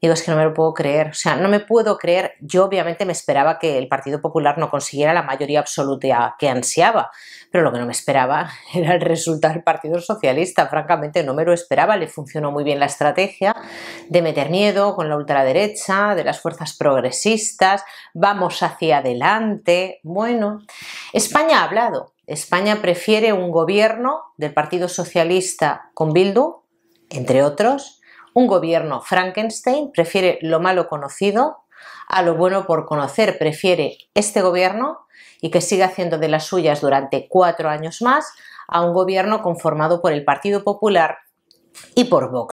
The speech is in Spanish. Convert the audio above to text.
digo, es que no me lo puedo creer, o sea, no me puedo creer, yo obviamente me esperaba que el Partido Popular no consiguiera la mayoría absoluta que ansiaba, pero lo que no me esperaba era el resultado del Partido Socialista, francamente no me lo esperaba, le funcionó muy bien la estrategia de meter miedo con la ultraderecha, de las fuerzas progresistas, vamos hacia adelante, bueno, España ha hablado, España prefiere un gobierno del Partido Socialista con Bildu, entre otros, un gobierno Frankenstein prefiere lo malo conocido a lo bueno por conocer, prefiere este gobierno y que siga haciendo de las suyas durante cuatro años más a un gobierno conformado por el Partido Popular y por Vox.